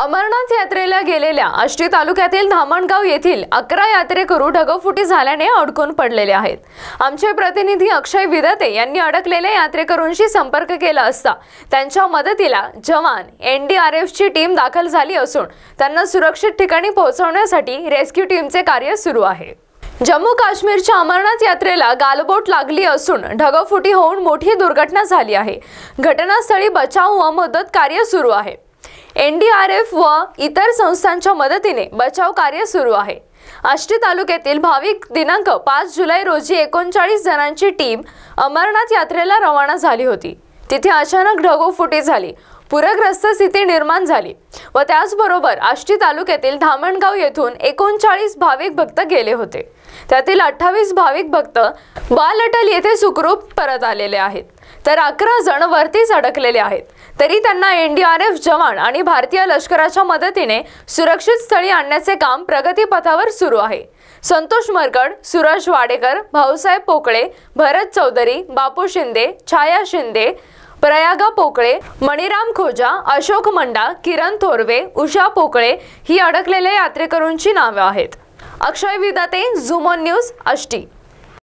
अमरनाथ यात्रेला गेलेल्या आष्टी तालुक्यातील धामणगाव येथील अकरा यात्रेकरू ढगफुटी झाल्याने अडकून पडलेले आहेत आमचे प्रतिनिधी अक्षय विदते यांनी अडकलेल्या यात्रेकरूंशी संपर्क केला असता त्यांच्या मदतीला जवान एनडीआरएफची टीम दाखल झाली असून त्यांना सुरक्षित ठिकाणी पोहोचवण्यासाठी रेस्क्यू टीमचे कार्य सुरू आहे जम्मू काश्मीरच्या अमरनाथ यात्रेला गालबोट लागली असून ढगफुटी होऊन मोठी दुर्घटना झाली आहे घटनास्थळी बचाव व मदत कार्य सुरू आहे एनडीआरएफ व इतर संस्थांच्या मदतीने बचाव कार्य सुरू आहे आष्टी तालुक्यातील भाविक दिनांक पाच जुलै रोजी एकोणचाळीस जणांची टीम अमरनाथ यात्रेला रवाना झाली होती तिथे अचानक ढगोफुटी झाली पूरग्रस्त स्थिती निर्माण झाली व त्याचबरोबर आष्टी तालुक्यातील धामणगाव येथून एकोणचाळीस भाविक भक्त गेले होते त्यातील अठ्ठावीस भाविक भक्त बालअटल येथे सुखरूप परत आलेले आहेत तर अकरा जण वरतीच अडकलेले आहेत तरी त्यांना एनडीआरएफ जवान आणि भारतीय लष्कराच्या मदतीने सुरक्षित स्थळी आणण्याचे काम प्रगतीपथावर सुरू आहे संतोष मरकड सुरज वाडेकर भाऊसाहेब पोकळे भरत चौधरी बापू शिंदे छाया शिंदे प्रयागा पोकळे मणिराम खोजा अशोक मंडा किरण थोरवे उषा पोकळे ही अडकलेल्या यात्रेकरूंची नावे आहेत अक्षय विदाते झुमॉन न्यूज अष्टी